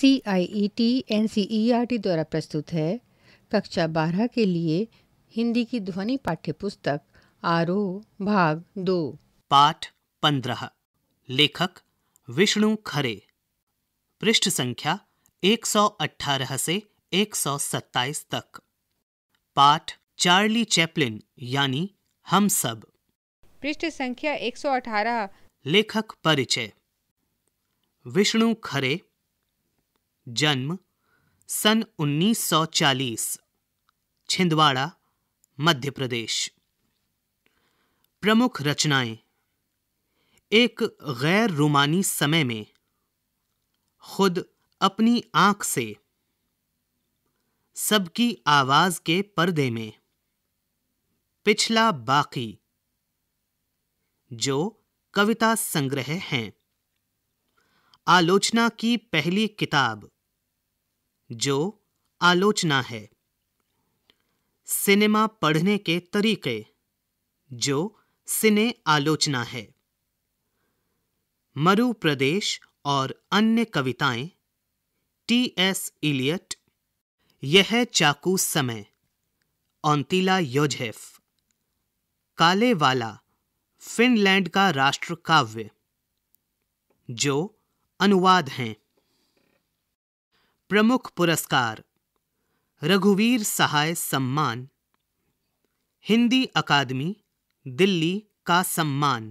C I E T N C E R T द्वारा प्रस्तुत है कक्षा बारह के लिए हिंदी की ध्वनि पाठ्य पुस्तक आरो भाग दो पाठ पंद्रह लेखक विष्णु खरे पृष्ठ संख्या एक सौ अठारह से एक सौ सत्ताईस तक पाठ चार्ली चैपलिन यानी हम सब पृष्ठ संख्या एक सौ अठारह लेखक परिचय विष्णु खरे जन्म सन 1940 छिंदवाड़ा मध्य प्रदेश प्रमुख रचनाएं एक गैर रोमानी समय में खुद अपनी आंख से सबकी आवाज के पर्दे में पिछला बाकी जो कविता संग्रह हैं आलोचना की पहली किताब जो आलोचना है सिनेमा पढ़ने के तरीके जो सिने आलोचना है मरु प्रदेश और अन्य कविताएं टी एस इलियट यह चाकू समय ओंतिला योजेफ काले वाला फिनलैंड का राष्ट्र काव्य जो अनुवाद हैं प्रमुख पुरस्कार रघुवीर सहाय सम्मान हिंदी अकादमी दिल्ली का सम्मान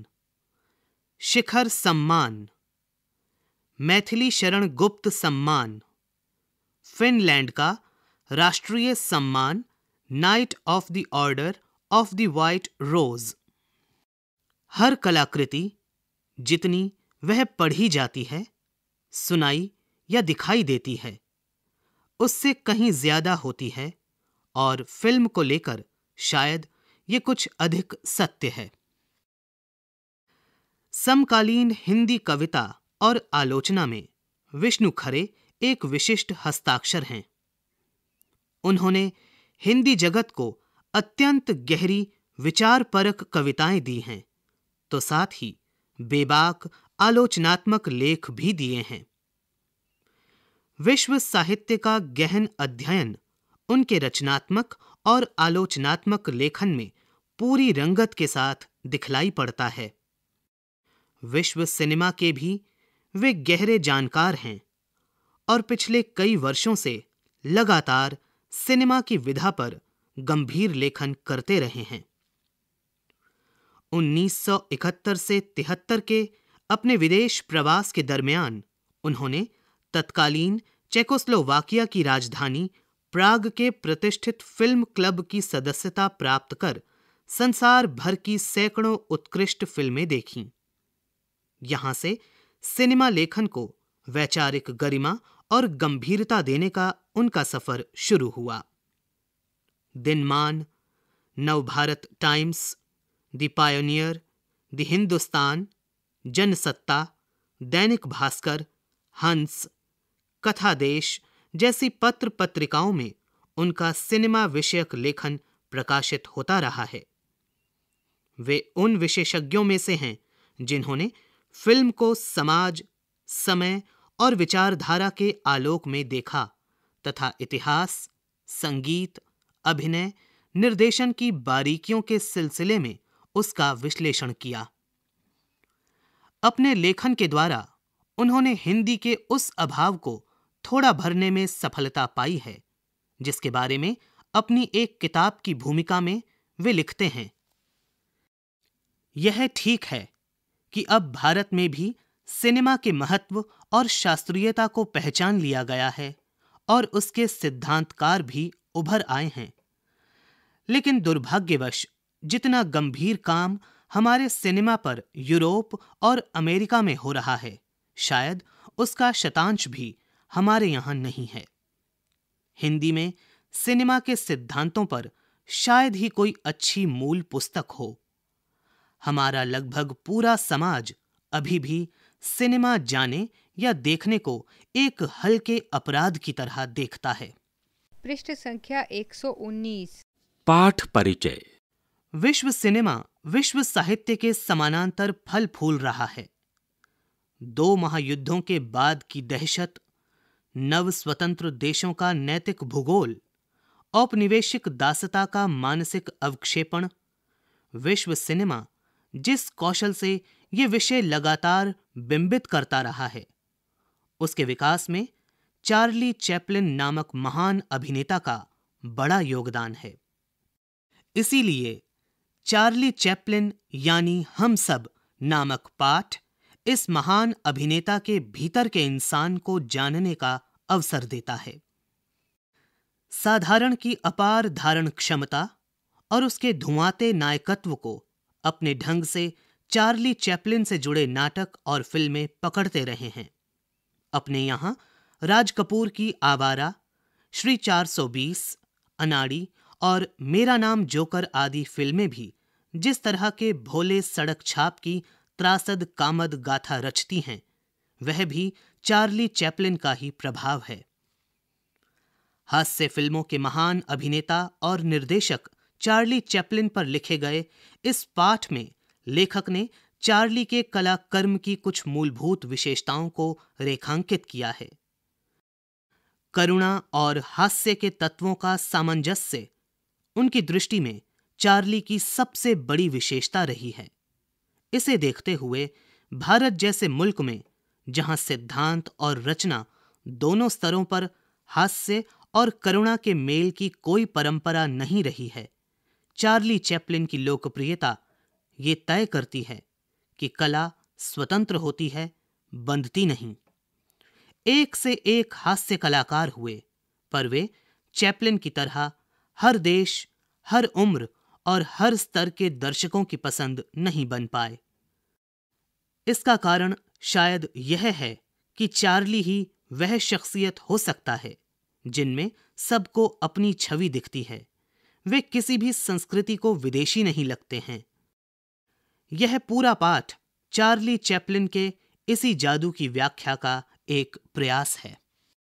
शिखर सम्मान मैथिली शरण गुप्त सम्मान फिनलैंड का राष्ट्रीय सम्मान knight of the order of the white rose हर कलाकृति जितनी वह पढ़ी जाती है सुनाई या दिखाई देती है उससे कहीं ज्यादा होती है और फिल्म को लेकर शायद ये कुछ अधिक सत्य है समकालीन हिंदी कविता और आलोचना में विष्णु खरे एक विशिष्ट हस्ताक्षर हैं उन्होंने हिंदी जगत को अत्यंत गहरी विचारपरक कविताएं दी हैं तो साथ ही बेबाक आलोचनात्मक लेख भी दिए हैं विश्व साहित्य का गहन अध्ययन उनके रचनात्मक और आलोचनात्मक लेखन में पूरी रंगत के साथ दिखलाई पड़ता है विश्व सिनेमा के भी वे गहरे जानकार हैं और पिछले कई वर्षों से लगातार सिनेमा की विधा पर गंभीर लेखन करते रहे हैं 1971 से तिहत्तर के अपने विदेश प्रवास के दरमियान उन्होंने तत्कालीन चेकोस्लोवाकिया की राजधानी प्राग के प्रतिष्ठित फिल्म क्लब की सदस्यता प्राप्त कर संसार भर की सैकड़ों उत्कृष्ट फिल्में देखीं यहां से सिनेमा लेखन को वैचारिक गरिमा और गंभीरता देने का उनका सफर शुरू हुआ Dinman Navbharat Times the Pioneer the Hindustan Jansatta Dainik Bhaskar हंस कथादेश जैसी पत्र पत्रिकाओं में उनका सिनेमा विषयक लेखन प्रकाशित होता रहा है वे उन विशेषज्ञों में से हैं जिन्होंने फिल्म को समाज समय और विचारधारा के आलोक में देखा तथा इतिहास संगीत अभिनय निर्देशन की बारीकियों के सिलसिले में उसका विश्लेषण किया अपने लेखन के द्वारा उन्होंने हिंदी के उस अभाव को थोड़ा भरने में सफलता पाई है जिसके बारे में अपनी एक किताब की भूमिका में वे लिखते हैं यह ठीक है कि अब भारत में भी सिनेमा के महत्व और शास्त्रीयता को पहचान लिया गया है और उसके सिद्धांतकार भी उभर आए हैं लेकिन दुर्भाग्यवश जितना गंभीर काम हमारे सिनेमा पर यूरोप और अमेरिका में हो रहा है शायद उसका शतांश भी हमारे यहां नहीं है हिंदी में सिनेमा के सिद्धांतों पर शायद ही कोई अच्छी मूल पुस्तक हो हमारा लगभग पूरा समाज अभी भी सिनेमा जाने या देखने को एक हल्के अपराध की तरह देखता है पृष्ठ संख्या 119 पाठ परिचय विश्व सिनेमा विश्व साहित्य के समानांतर फल फूल रहा है दो महायुद्धों के बाद की दहशत नव स्वतंत्र देशों का नैतिक भूगोल औपनिवेशिक दासता का मानसिक अवक्षेपण विश्व सिनेमा जिस कौशल से ये विषय लगातार बिंबित करता रहा है उसके विकास में चार्ली चैपलिन नामक महान अभिनेता का बड़ा योगदान है इसीलिए चार्ली चैपलिन यानी हम सब नामक पाठ इस महान अभिनेता के भीतर के इंसान को जानने का अवसर देता है साधारण की अपार धारण क्षमता और उसके धुआंते नायकत्व को अपने ढंग से चार्ली चैपलिन से जुड़े नाटक और फिल्में पकड़ते रहे हैं अपने यहां राज कपूर की आवारा श्री 420, अनाड़ी और मेरा नाम जोकर आदि फिल्में भी जिस तरह के भोले सड़क छाप की त्रासद कामद गाथा रचती हैं वह भी चार्ली चैपलिन का ही प्रभाव है हास्य फिल्मों के महान अभिनेता और निर्देशक चार्ली चैपलिन पर लिखे गए इस पाठ में लेखक ने चार्ली के कला कर्म की कुछ मूलभूत विशेषताओं को रेखांकित किया है करुणा और हास्य के तत्वों का सामंजस्य उनकी दृष्टि में चार्ली की सबसे बड़ी विशेषता रही है इसे देखते हुए भारत जैसे मुल्क में जहां सिद्धांत और रचना दोनों स्तरों पर हास्य और करुणा के मेल की कोई परंपरा नहीं रही है चार्ली चैपलिन की लोकप्रियता ये तय करती है कि कला स्वतंत्र होती है बंधती नहीं एक से एक हास्य कलाकार हुए पर वे चैपलिन की तरह हर देश हर उम्र और हर स्तर के दर्शकों की पसंद नहीं बन पाए इसका कारण शायद यह है कि चार्ली ही वह शख्सियत हो सकता है जिनमें सबको अपनी छवि दिखती है वे किसी भी संस्कृति को विदेशी नहीं लगते हैं यह पूरा पाठ चार्ली चैपलिन के इसी जादू की व्याख्या का एक प्रयास है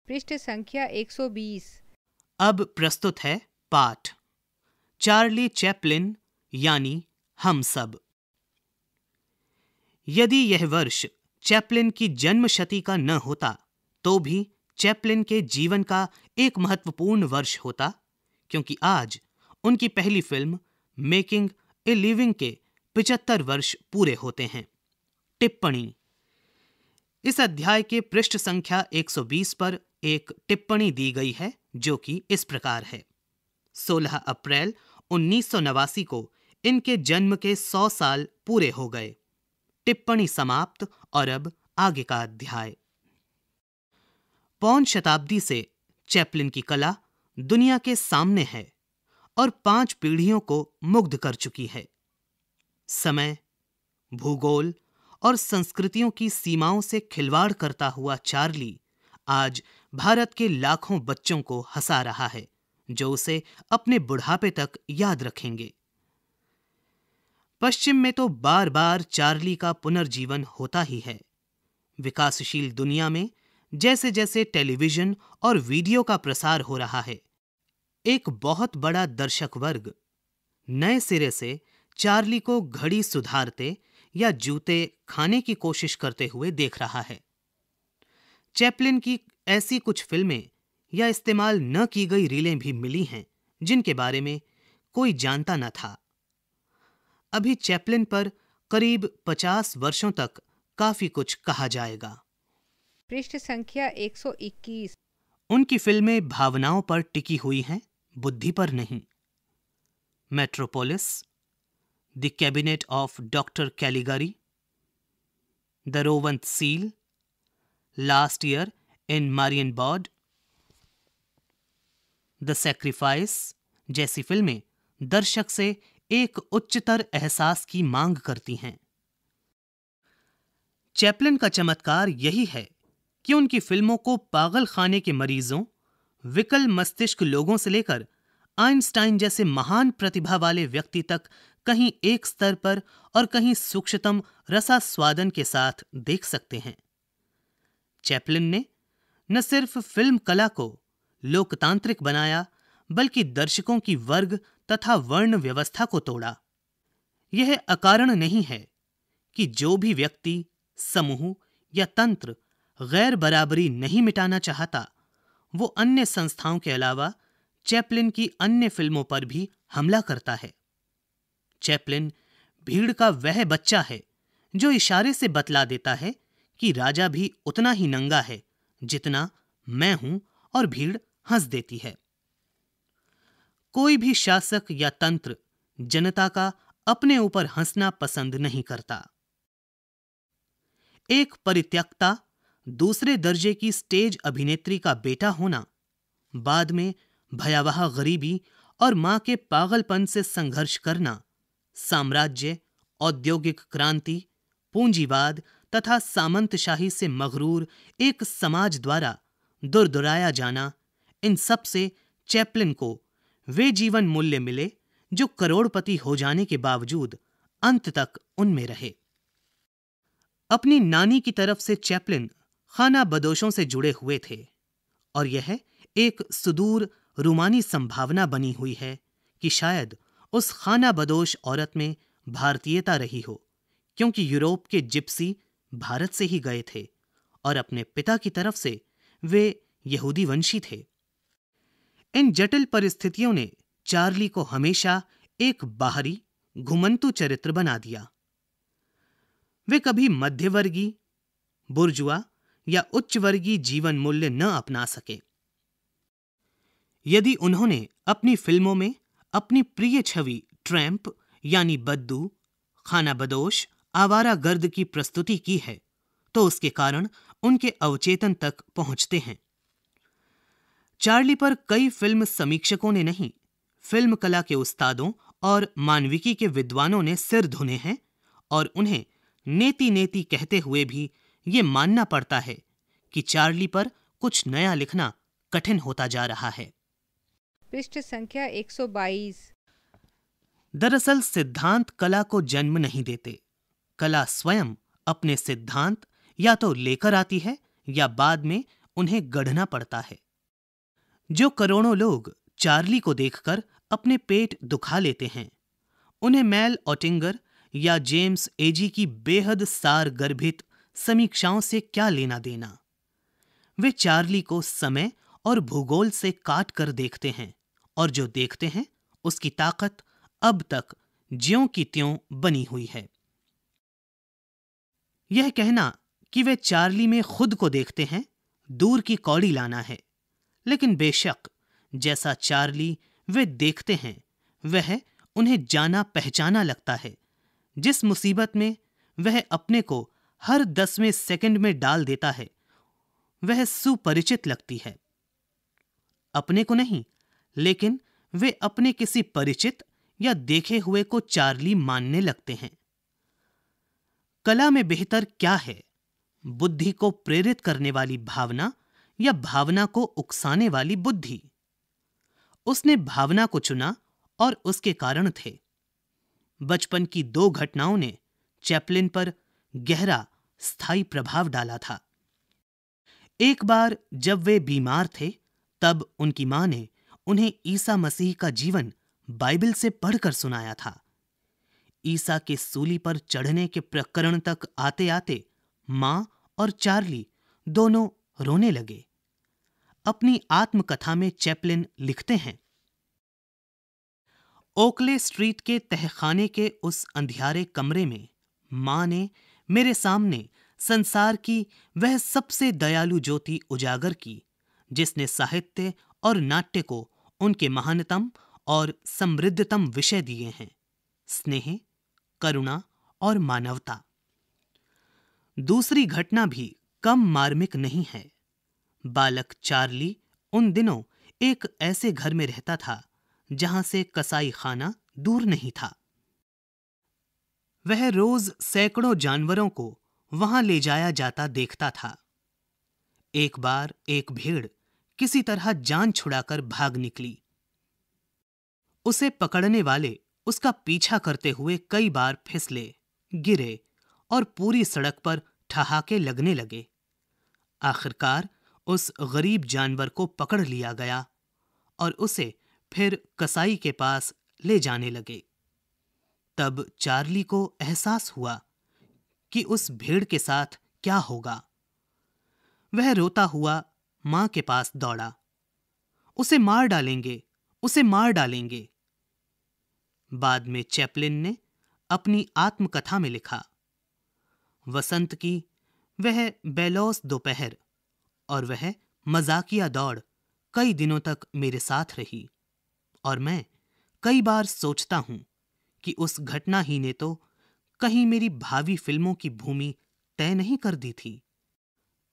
पृष्ठ संख्या 120 अब प्रस्तुत है पाठ चार्ली चैपलिन यानी हम सब यदि यह वर्ष चैपलिन की जन्म शती का न होता तो भी चैपलिन के जीवन का एक महत्वपूर्ण वर्ष होता क्योंकि आज उनकी पहली फिल्म मेकिंग ए लिविंग के पिचहत्तर वर्ष पूरे होते हैं टिप्पणी इस अध्याय के पृष्ठ संख्या 120 पर एक टिप्पणी दी गई है जो कि इस प्रकार है 16 अप्रैल उन्नीस को इनके जन्म के सौ साल पूरे हो गए टिप्पणी समाप्त और अब आगे का अध्याय पौन शताब्दी से चैपलिन की कला दुनिया के सामने है और पांच पीढ़ियों को मुग्ध कर चुकी है समय भूगोल और संस्कृतियों की सीमाओं से खिलवाड़ करता हुआ चार्ली आज भारत के लाखों बच्चों को हंसा रहा है जो उसे अपने बुढ़ापे तक याद रखेंगे पश्चिम में तो बार बार चार्ली का पुनर्जीवन होता ही है विकासशील दुनिया में जैसे जैसे टेलीविजन और वीडियो का प्रसार हो रहा है एक बहुत बड़ा दर्शक वर्ग नए सिरे से चार्ली को घड़ी सुधारते या जूते खाने की कोशिश करते हुए देख रहा है चैपलिन की ऐसी कुछ फिल्में या इस्तेमाल न की गई रीलें भी मिली हैं जिनके बारे में कोई जानता न था अभी चैपलिन पर करीब पचास वर्षों तक काफी कुछ कहा जाएगा पृष्ठ संख्या 121 उनकी फिल्में भावनाओं पर टिकी हुई हैं बुद्धि पर नहीं metropolis the cabinet of doctor Caligari the रोवंत seal last year in Marienbad the sacrifice जैसी फिल्में दर्शक से एक उच्चतर एहसास की मांग करती हैं चैपलिन का चमत्कार यही है कि उनकी फिल्मों को पागल खाने के मरीजों विकल मस्तिष्क लोगों से लेकर आइंस्टाइन जैसे महान प्रतिभा वाले व्यक्ति तक कहीं एक स्तर पर और कहीं सूक्ष्मतम रसास्वादन के साथ देख सकते हैं चैपलिन ने न सिर्फ फिल्म कला को लोकतांत्रिक बनाया बल्कि दर्शकों की वर्ग तथा वर्ण व्यवस्था को तोड़ा यह अकारण नहीं है कि जो भी व्यक्ति समूह या तंत्र गैर बराबरी नहीं मिटाना चाहता वो अन्य संस्थाओं के अलावा चैपलिन की अन्य फिल्मों पर भी हमला करता है चैपलिन भीड़ का वह बच्चा है जो इशारे से बतला देता है कि राजा भी उतना ही नंगा है जितना मैं हूं और भीड़ हंस देती है कोई भी शासक या तंत्र जनता का अपने ऊपर हंसना पसंद नहीं करता एक परित्यक्ता दूसरे दर्जे की स्टेज अभिनेत्री का बेटा होना बाद में भयावह गरीबी और मां के पागलपन से संघर्ष करना साम्राज्य औद्योगिक क्रांति पूंजीवाद तथा सामंतशाही से मगरूर एक समाज द्वारा दुर्दुराया जाना इन सब से चैपलिन को वे जीवन मूल्य मिले जो करोड़पति हो जाने के बावजूद अंत तक उनमें रहे अपनी नानी की तरफ से चैपलिन खाना बदोशों से जुड़े हुए थे और यह एक सुदूर रूमानी संभावना बनी हुई है कि शायद उस खाना बदोश औरत में भारतीयता रही हो क्योंकि यूरोप के जिप्सी भारत से ही गए थे और अपने पिता की तरफ से वे यहूदी वंशी थे इन जटिल परिस्थितियों ने चार्ली को हमेशा एक बाहरी घुमंतु चरित्र बना दिया वे कभी मध्यवर्गीय बुर्जुआ या उच्च वर्गीय जीवन मूल्य न अपना सके यदि उन्होंने अपनी फिल्मों में अपनी प्रिय छवि ट्रैम्प यानी बद्दू खाना बदोश आवारा गर्द की प्रस्तुति की है तो उसके कारण उनके अवचेतन तक पहुंचते हैं चार्ली पर कई फिल्म समीक्षकों ने नहीं फिल्म कला के उस्तादों और मानविकी के विद्वानों ने सिर धुने हैं और उन्हें नेति नेति कहते हुए भी ये मानना पड़ता है कि चार्ली पर कुछ नया लिखना कठिन होता जा रहा है पृष्ठ संख्या 122 दरअसल सिद्धांत कला को जन्म नहीं देते कला स्वयं अपने सिद्धांत या तो लेकर आती है या बाद में उन्हें गढ़ना पड़ता है जो करोड़ों लोग चार्ली को देखकर अपने पेट दुखा लेते हैं उन्हें मैल ओटिंगर या जेम्स एजी की बेहद सार गर्भित समीक्षाओं से क्या लेना देना वे चार्ली को समय और भूगोल से काट कर देखते हैं और जो देखते हैं उसकी ताकत अब तक ज्यों की त्यों बनी हुई है यह कहना कि वे चार्ली में खुद को देखते हैं दूर की कौड़ी लाना है लेकिन बेशक जैसा चार्ली वे देखते हैं वह उन्हें जाना पहचाना लगता है जिस मुसीबत में वह अपने को हर दसवें सेकंड में डाल देता है वह सुपरिचित लगती है अपने को नहीं लेकिन वे अपने किसी परिचित या देखे हुए को चार्ली मानने लगते हैं कला में बेहतर क्या है बुद्धि को प्रेरित करने वाली भावना या भावना को उकसाने वाली बुद्धि उसने भावना को चुना और उसके कारण थे बचपन की दो घटनाओं ने चैपलिन पर गहरा स्थायी प्रभाव डाला था एक बार जब वे बीमार थे तब उनकी मां ने उन्हें ईसा मसीह का जीवन बाइबल से पढ़कर सुनाया था ईसा के सूली पर चढ़ने के प्रकरण तक आते आते मां और चार्ली दोनों रोने लगे अपनी आत्मकथा में चैपलिन लिखते हैं ओकले स्ट्रीट के तहखाने के उस अंधियारे कमरे में मां ने मेरे सामने संसार की वह सबसे दयालु ज्योति उजागर की जिसने साहित्य और नाट्य को उनके महानतम और समृद्धतम विषय दिए हैं स्नेह करुणा और मानवता दूसरी घटना भी कम मार्मिक नहीं है बालक चार्ली उन दिनों एक ऐसे घर में रहता था जहां से कसाई खाना दूर नहीं था वह रोज सैकड़ों जानवरों को वहां ले जाया जाता देखता था एक बार एक भेड़ किसी तरह जान छुड़ाकर भाग निकली उसे पकड़ने वाले उसका पीछा करते हुए कई बार फिसले गिरे और पूरी सड़क पर ठहाके लगने लगे आखिरकार उस गरीब जानवर को पकड़ लिया गया और उसे फिर कसाई के पास ले जाने लगे तब चार्ली को एहसास हुआ कि उस भेड़ के साथ क्या होगा वह रोता हुआ मां के पास दौड़ा उसे मार डालेंगे उसे मार डालेंगे बाद में चैपलिन ने अपनी आत्मकथा में लिखा वसंत की वह बेलौस दोपहर और वह मजाकिया दौड़ कई दिनों तक मेरे साथ रही और मैं कई बार सोचता हूं कि उस घटना ही ने तो कहीं मेरी भावी फिल्मों की भूमि तय नहीं कर दी थी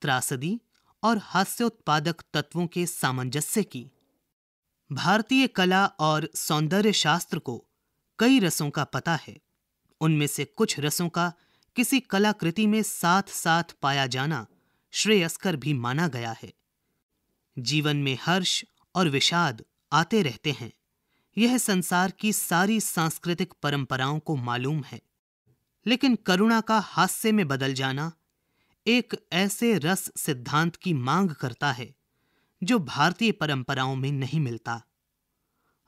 त्रासदी और हास्योत्पादक तत्वों के सामंजस्य की भारतीय कला और सौंदर्य शास्त्र को कई रसों का पता है उनमें से कुछ रसों का किसी कलाकृति में साथ साथ पाया जाना श्रेयस्कर भी माना गया है जीवन में हर्ष और विषाद आते रहते हैं यह संसार की सारी सांस्कृतिक परंपराओं को मालूम है लेकिन करुणा का हास्य में बदल जाना एक ऐसे रस सिद्धांत की मांग करता है जो भारतीय परंपराओं में नहीं मिलता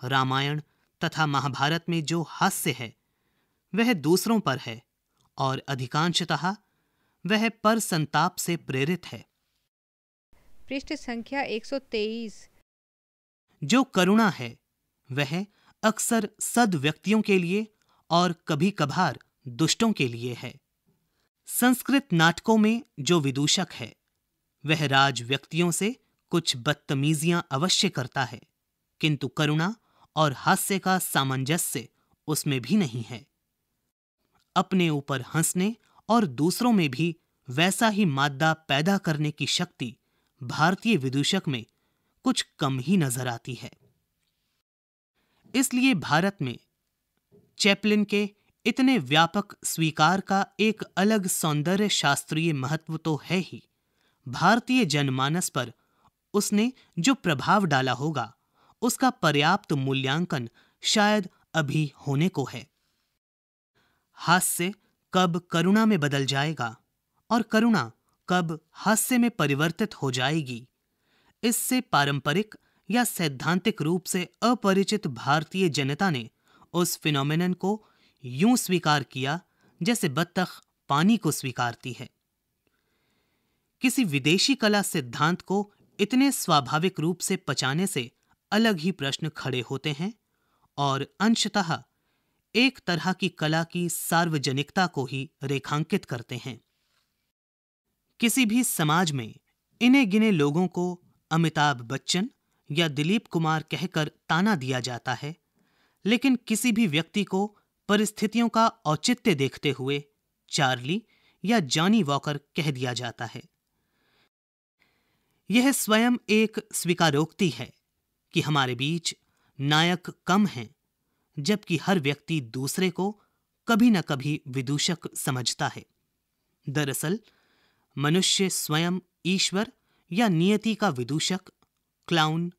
रामायण तथा महाभारत में जो हास्य है वह दूसरों पर है और अधिकांशतः वह पर संताप से प्रेरित है पृष्ठ संख्या 123 जो करुणा है वह अक्सर सद व्यक्तियों के लिए और कभी कभार दुष्टों के लिए है संस्कृत नाटकों में जो विदूषक है वह राज व्यक्तियों से कुछ बदतमीजियां अवश्य करता है किंतु करुणा और हास्य का सामंजस्य उसमें भी नहीं है अपने ऊपर हंसने और दूसरों में भी वैसा ही मादा पैदा करने की शक्ति भारतीय विदूषक में कुछ कम ही नजर आती है इसलिए भारत में चैपलिन के इतने व्यापक स्वीकार का एक अलग सौंदर्य शास्त्रीय महत्व तो है ही भारतीय जनमानस पर उसने जो प्रभाव डाला होगा उसका पर्याप्त मूल्यांकन शायद अभी होने को है हास्य कब करुणा में बदल जाएगा और करुणा कब हास्य में परिवर्तित हो जाएगी इससे पारंपरिक या सैद्धांतिक रूप से अपरिचित भारतीय जनता ने उस फिनोमिन को यूं स्वीकार किया जैसे बत्तख पानी को स्वीकारती है किसी विदेशी कला सिद्धांत को इतने स्वाभाविक रूप से पचाने से अलग ही प्रश्न खड़े होते हैं और अंशतः एक तरह की कला की सार्वजनिकता को ही रेखांकित करते हैं किसी भी समाज में इन्हें गिने लोगों को अमिताभ बच्चन या दिलीप कुमार कहकर ताना दिया जाता है लेकिन किसी भी व्यक्ति को परिस्थितियों का औचित्य देखते हुए चार्ली या जॉनी वॉकर कह दिया जाता है यह स्वयं एक स्वीकारोक्ति है कि हमारे बीच नायक कम हैं जबकि हर व्यक्ति दूसरे को कभी न कभी विदूषक समझता है दरअसल मनुष्य स्वयं ईश्वर या नियति का विदूषक क्लाउन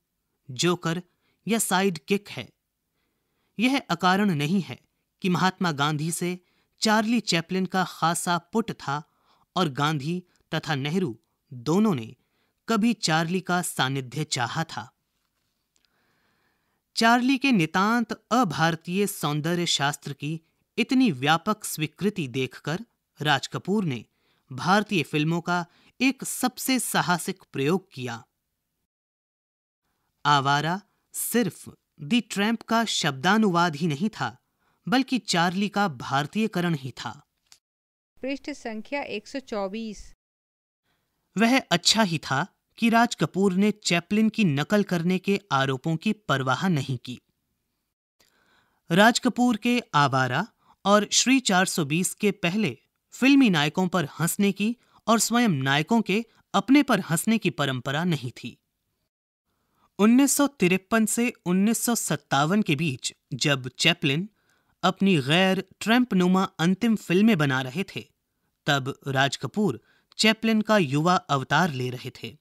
जोकर या साइड किक है यह अकारण नहीं है कि महात्मा गांधी से चार्ली चैपलिन का खासा पुट था और गांधी तथा नेहरू दोनों ने कभी चार्ली का सानिध्य चाहा था चार्ली के नितांत अभारतीय सौंदर्य शास्त्र की इतनी व्यापक स्वीकृति देखकर राज कपूर ने भारतीय फिल्मों का एक सबसे साहसिक प्रयोग किया आवारा सिर्फ दी ट्रैम्प का शब्दानुवाद ही नहीं था बल्कि चार्ली का भारतीयकरण ही था पृष्ठ संख्या 124 वह अच्छा ही था कि राज कपूर ने चैपलिन की नकल करने के आरोपों की परवाह नहीं की राज कपूर के आवारा और श्री 420 के पहले फिल्मी नायकों पर हंसने की और स्वयं नायकों के अपने पर हंसने की परंपरा नहीं थी उन्नीस से उन्नीस के बीच जब चैपलिन अपनी गैर ट्रम्प नुमा अंतिम फिल्में बना रहे थे तब राज कपूर चैपलिन का युवा अवतार ले रहे थे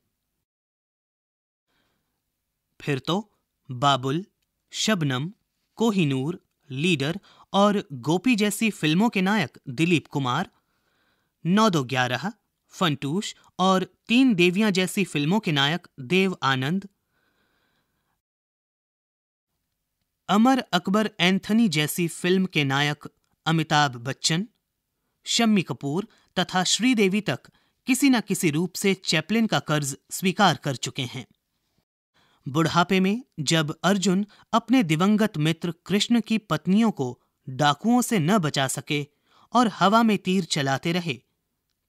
फिर तो बाबुल शबनम कोहिनूर लीडर और गोपी जैसी फिल्मों के नायक दिलीप कुमार नौ दो ग्यारह फंटूश और तीन देवियां जैसी फिल्मों के नायक देव आनंद अमर अकबर एंथनी जैसी फिल्म के नायक अमिताभ बच्चन शम्मी कपूर तथा श्रीदेवी तक किसी न किसी रूप से चैपलिन का कर्ज स्वीकार कर चुके हैं बुढ़ापे में जब अर्जुन अपने दिवंगत मित्र कृष्ण की पत्नियों को डाकुओं से न बचा सके और हवा में तीर चलाते रहे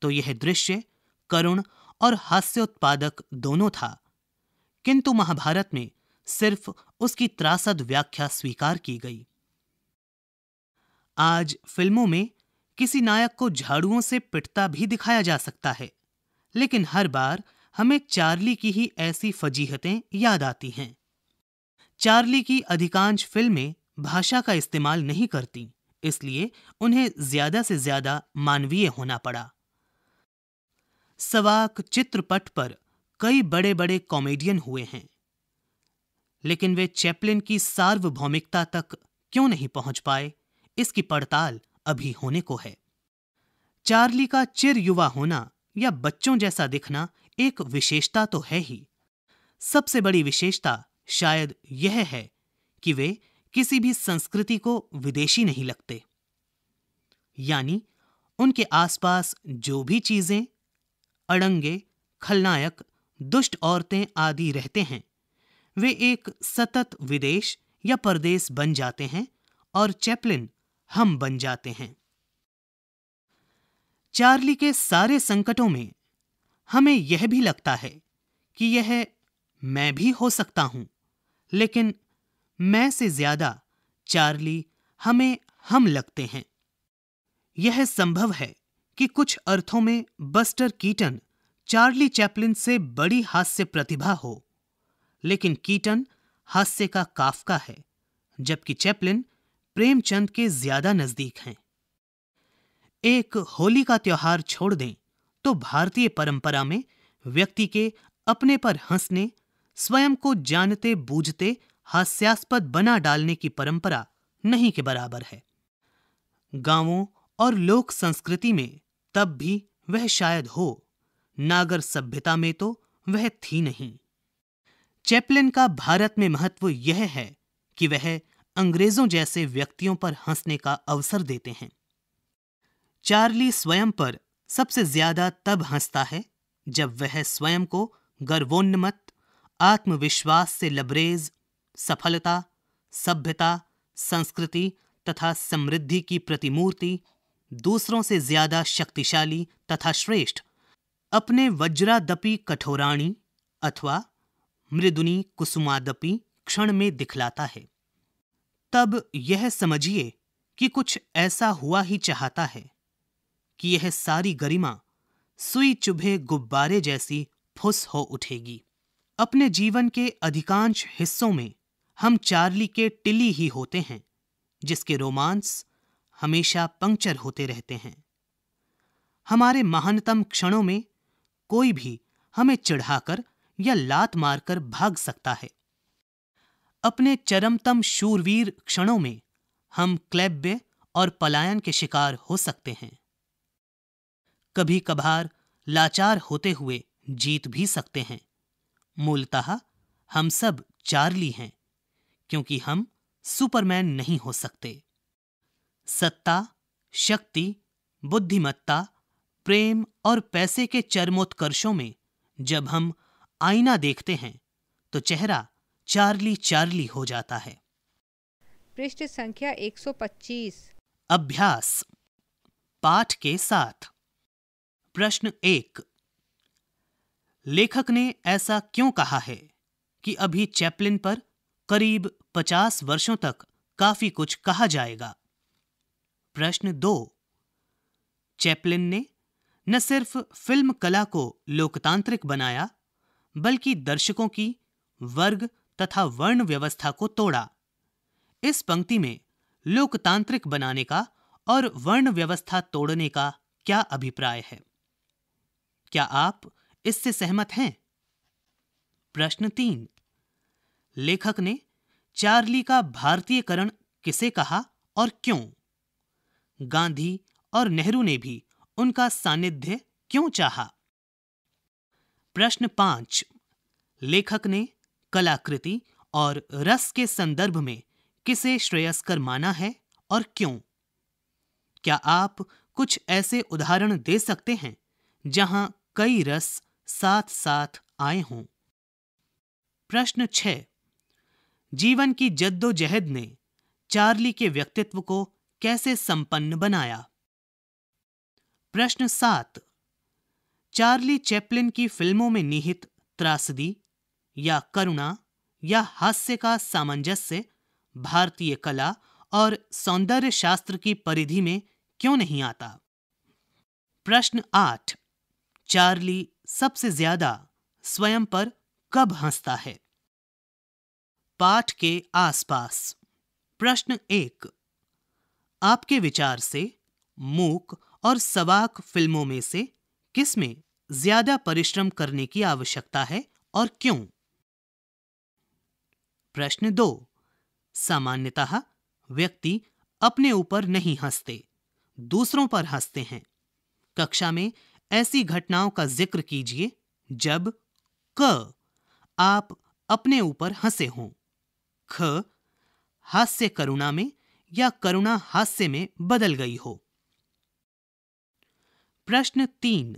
तो यह दृश्य करुण और हास्योत्पादक दोनों था किंतु महाभारत में सिर्फ उसकी त्रासद व्याख्या स्वीकार की गई आज फिल्मों में किसी नायक को झाड़ुओं से पिटता भी दिखाया जा सकता है लेकिन हर बार हमें चार्ली की ही ऐसी फजीहतें याद आती हैं चार्ली की अधिकांश फिल्में भाषा का इस्तेमाल नहीं करती इसलिए उन्हें ज्यादा से ज्यादा मानवीय होना पड़ा सवाक चित्रपट पर कई बड़े बड़े कॉमेडियन हुए हैं लेकिन वे चैपलिन की सार्वभौमिकता तक क्यों नहीं पहुंच पाए इसकी पड़ताल अभी होने को है चार्ली का चिर युवा होना या बच्चों जैसा दिखना एक विशेषता तो है ही सबसे बड़ी विशेषता शायद यह है कि वे किसी भी संस्कृति को विदेशी नहीं लगते यानी उनके आसपास जो भी चीजें अड़ंगे खलनायक दुष्ट औरतें आदि रहते हैं वे एक सतत विदेश या परदेश बन जाते हैं और चैपलिन हम बन जाते हैं चार्ली के सारे संकटों में हमें यह भी लगता है कि यह मैं भी हो सकता हूं लेकिन मैं से ज्यादा चार्ली हमें हम लगते हैं यह संभव है कि कुछ अर्थों में बस्टर कीटन चार्ली चैपलिन से बड़ी हास्य प्रतिभा हो लेकिन कीटन हास्य का काफका है जबकि चैपलिन प्रेमचंद के ज्यादा नजदीक हैं एक होली का त्योहार छोड़ दें तो भारतीय परंपरा में व्यक्ति के अपने पर हंसने स्वयं को जानते बूझते हास्यास्पद बना डालने की परंपरा नहीं के बराबर है गांवों और लोक संस्कृति में तब भी वह शायद हो नागर सभ्यता में तो वह थी नहीं चैपलिन का भारत में महत्व यह है कि वह अंग्रेजों जैसे व्यक्तियों पर हंसने का अवसर देते हैं चार्ली स्वयं पर सबसे ज्यादा तब हंसता है जब वह स्वयं को गर्वोन्नमत आत्मविश्वास से लबरेज सफलता सभ्यता संस्कृति तथा समृद्धि की प्रतिमूर्ति दूसरों से ज्यादा शक्तिशाली तथा श्रेष्ठ अपने वज्रादपी कठोराणी अथवा मृदुनी कुसुमादपी क्षण में दिखलाता है तब यह समझिए कि कुछ ऐसा हुआ ही चाहता है कि यह सारी गरिमा सुई चुभे गुब्बारे जैसी फुस हो उठेगी अपने जीवन के अधिकांश हिस्सों में हम चार्ली के टिली ही होते हैं जिसके रोमांस हमेशा पंक्चर होते रहते हैं हमारे महानतम क्षणों में कोई भी हमें चिढ़ाकर या लात मारकर भाग सकता है अपने चरमतम शूरवीर क्षणों में हम क्लैब्य और पलायन के शिकार हो सकते हैं कभी कभार लाचार होते हुए जीत भी सकते हैं मूलतः हम सब चार्ली हैं क्योंकि हम सुपरमैन नहीं हो सकते सत्ता शक्ति बुद्धिमत्ता प्रेम और पैसे के चरमोत्कर्षों में जब हम आईना देखते हैं तो चेहरा चार्ली चार्ली हो जाता है पृष्ठ संख्या 125 अभ्यास पाठ के साथ प्रश्न एक लेखक ने ऐसा क्यों कहा है कि अभी चैपलिन पर करीब पचास वर्षों तक काफी कुछ कहा जाएगा प्रश्न दो चैपलिन ने न सिर्फ फिल्म कला को लोकतांत्रिक बनाया बल्कि दर्शकों की वर्ग तथा वर्ण व्यवस्था को तोड़ा इस पंक्ति में लोकतांत्रिक बनाने का और वर्ण व्यवस्था तोड़ने का क्या अभिप्राय है क्या आप इससे सहमत हैं प्रश्न तीन लेखक ने चार्ली का भारतीयकरण किसे कहा और क्यों गांधी और नेहरू ने भी उनका सानिध्य क्यों चाहा प्रश्न पांच लेखक ने कलाकृति और रस के संदर्भ में किसे श्रेयस्कर माना है और क्यों क्या आप कुछ ऐसे उदाहरण दे सकते हैं जहां कई रस साथ साथ आए हों प्रश्न छ जीवन की जद्दोजहद ने चार्ली के व्यक्तित्व को कैसे संपन्न बनाया प्रश्न सात चार्ली चैपलिन की फिल्मों में निहित त्रासदी या करुणा या हास्य का सामंजस्य भारतीय कला और सौंदर्य शास्त्र की परिधि में क्यों नहीं आता प्रश्न आठ चार्ली सबसे ज्यादा स्वयं पर कब हंसता है पाठ के आसपास प्रश्न एक आपके विचार से मूक और सवाक फिल्मों में से किसमें ज्यादा परिश्रम करने की आवश्यकता है और क्यों प्रश्न दो सामान्यतः व्यक्ति अपने ऊपर नहीं हंसते दूसरों पर हंसते हैं कक्षा में ऐसी घटनाओं का जिक्र कीजिए जब क आप अपने ऊपर हंसे हों ख हास्य करुणा में या करुणा हास्य में बदल गई हो प्रश्न तीन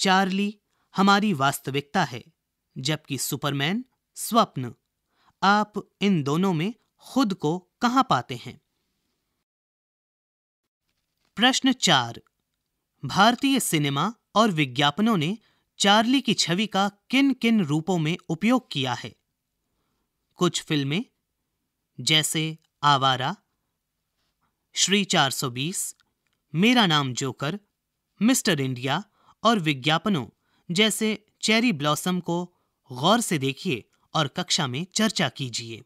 चार्ली हमारी वास्तविकता है जबकि सुपरमैन स्वप्न आप इन दोनों में खुद को कहां पाते हैं प्रश्न चार भारतीय सिनेमा और विज्ञापनों ने चार्ली की छवि का किन किन रूपों में उपयोग किया है कुछ फिल्में जैसे आवारा श्री 420, मेरा नाम जोकर मिस्टर इंडिया और विज्ञापनों जैसे चेरी ब्लॉसम को गौर से देखिए और कक्षा में चर्चा कीजिए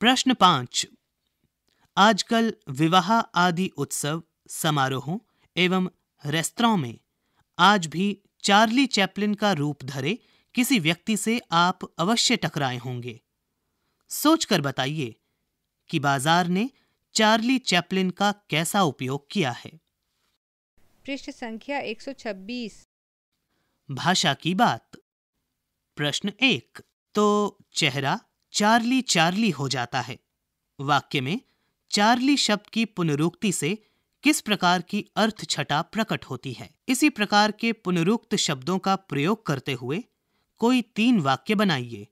प्रश्न पांच आजकल विवाह आदि उत्सव समारोहों एवं रेस्तरां में आज भी चार्ली चैपलिन का रूप धरे किसी व्यक्ति से आप अवश्य टकराए होंगे सोचकर बताइए कि बाजार ने चार्ली चैपलिन का कैसा उपयोग किया है पृष्ठ संख्या 126 भाषा की बात प्रश्न एक तो चेहरा चार्ली चार्ली हो जाता है वाक्य में चार्ली शब्द की पुनरुक्ति से किस प्रकार की अर्थ छटा प्रकट होती है इसी प्रकार के पुनरुक्त शब्दों का प्रयोग करते हुए कोई तीन वाक्य बनाइए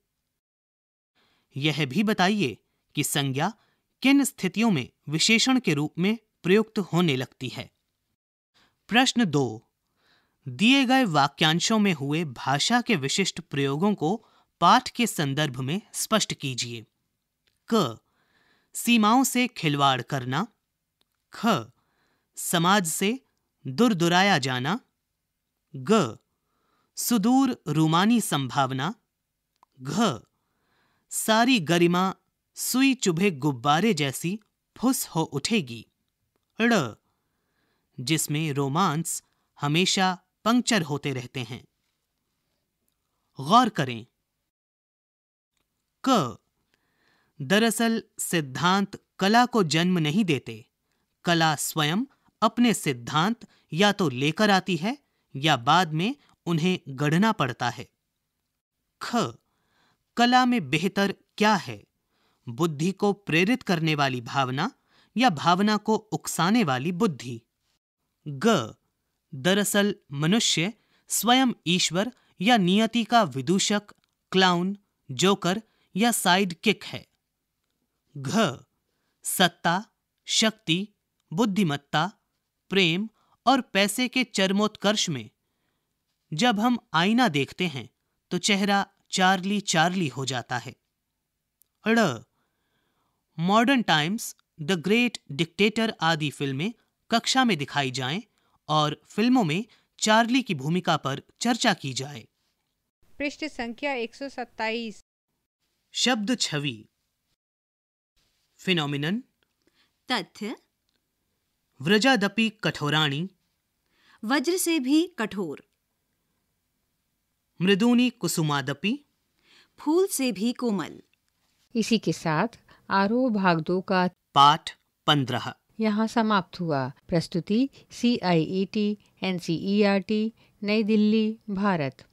यह भी बताइए कि संज्ञा किन स्थितियों में विशेषण के रूप में प्रयुक्त होने लगती है प्रश्न दो दिए गए वाक्यांशों में हुए भाषा के विशिष्ट प्रयोगों को पाठ के संदर्भ में स्पष्ट कीजिए क सीमाओं से खिलवाड़ करना ख समाज से दुरदुराया जाना ग सुदूर रूमानी संभावना घ सारी गरिमा सुई चुभे गुब्बारे जैसी फुस हो उठेगी ड़ जिसमें रोमांस हमेशा पंक्चर होते रहते हैं गौर करें क दरअसल सिद्धांत कला को जन्म नहीं देते कला स्वयं अपने सिद्धांत या तो लेकर आती है या बाद में उन्हें गढ़ना पड़ता है ख कला में बेहतर क्या है बुद्धि को प्रेरित करने वाली भावना या भावना को उकसाने वाली बुद्धि ग दरअसल मनुष्य स्वयं ईश्वर या नियति का विदूषक क्लाउन जोकर या साइड किक है घ सत्ता शक्ति बुद्धिमत्ता प्रेम और पैसे के चरमोत्कर्ष में जब हम आईना देखते हैं तो चेहरा चार्ली चार्ली हो जाता है अड़ modern times the great dictator आदि फिल्में कक्षा में दिखाई जाएं और फिल्मों में चार्ली की भूमिका पर चर्चा की जाए पृष्ठ संख्या 127 शब्द छवि फिनोमिनन तथ्य व्रजादपि कठोराणि वज्र से भी कठोर मृदुनी कुसुमादपि फूल से भी कोमल इसी के साथ आरो भाग दो का पाठ पंद्रह यहाँ समाप्त हुआ प्रस्तुति C I E T N C E R T Nai Delhi Bharat